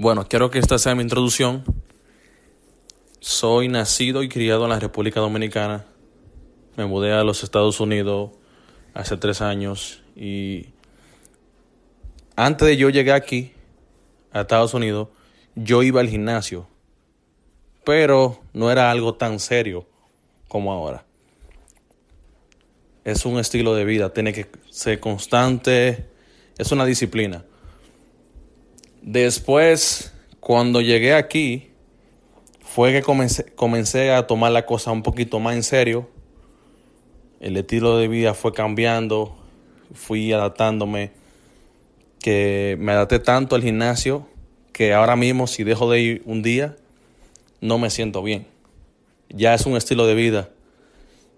Bueno, quiero que esta sea mi introducción. Soy nacido y criado en la República Dominicana. Me mudé a los Estados Unidos hace tres años y antes de yo llegar aquí, a Estados Unidos, yo iba al gimnasio, pero no era algo tan serio como ahora. Es un estilo de vida, tiene que ser constante, es una disciplina. Después, cuando llegué aquí, fue que comencé, a tomar la cosa un poquito más en serio. El estilo de vida fue cambiando, fui adaptándome, que me adapté tanto al gimnasio que ahora mismo si dejo de ir un día, no me siento bien. Ya es un estilo de vida,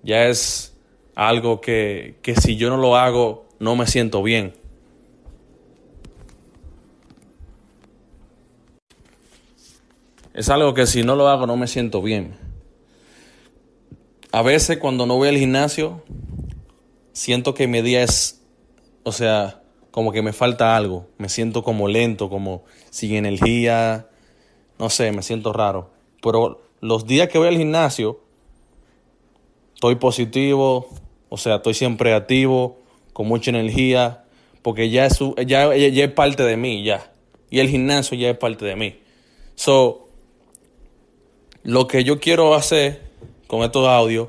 ya es algo que si yo no lo hago, no me siento bien. Es algo que si no lo hago no me siento bien. A veces cuando no voy al gimnasio, siento que mi día es, o sea, como que me falta algo. Me siento como lento, como sin energía. No sé, me siento raro. Pero los días que voy al gimnasio, estoy positivo, o sea, estoy siempre activo, con mucha energía, porque ya es, parte de mí, ya. Y el gimnasio ya es parte de mí. So, lo que yo quiero hacer con estos audios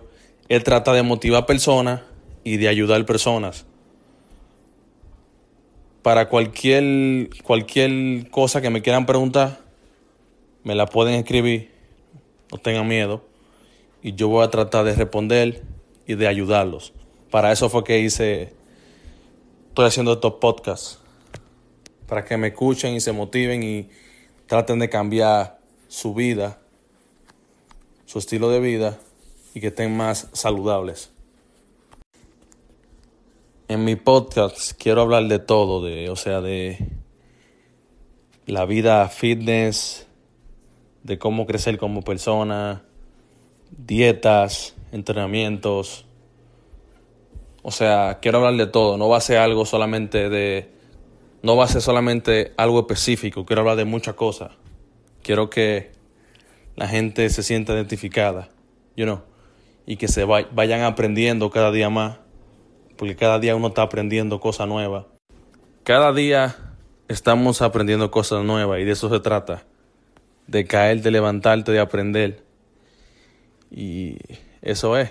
es tratar de motivar personas y de ayudar personas. Para cualquier, cualquier cosa que me quieran preguntar, me la pueden escribir, no tengan miedo, y yo voy a tratar de responder y de ayudarlos. Para eso fue que hice, estoy haciendo estos podcasts, para que me escuchen y se motiven y traten de cambiar su vida su estilo de vida y que estén más saludables. En mi podcast quiero hablar de todo, de, o sea, de la vida fitness, de cómo crecer como persona, dietas, entrenamientos. O sea, quiero hablar de todo, no va a ser algo solamente de no va a ser solamente algo específico, quiero hablar de muchas cosas. Quiero que la gente se sienta identificada, you know, y que se vayan aprendiendo cada día más, porque cada día uno está aprendiendo cosas nuevas. Cada día estamos aprendiendo cosas nuevas y de eso se trata, de caer, de levantarte, de aprender. Y eso es,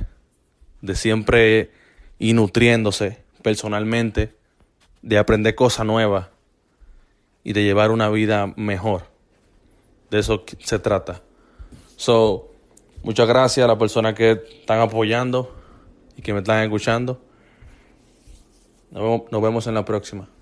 de siempre ir nutriéndose personalmente, de aprender cosas nuevas y de llevar una vida mejor. De eso se trata. So, muchas gracias a las personas que están apoyando y que me están escuchando. nos vemos en la próxima.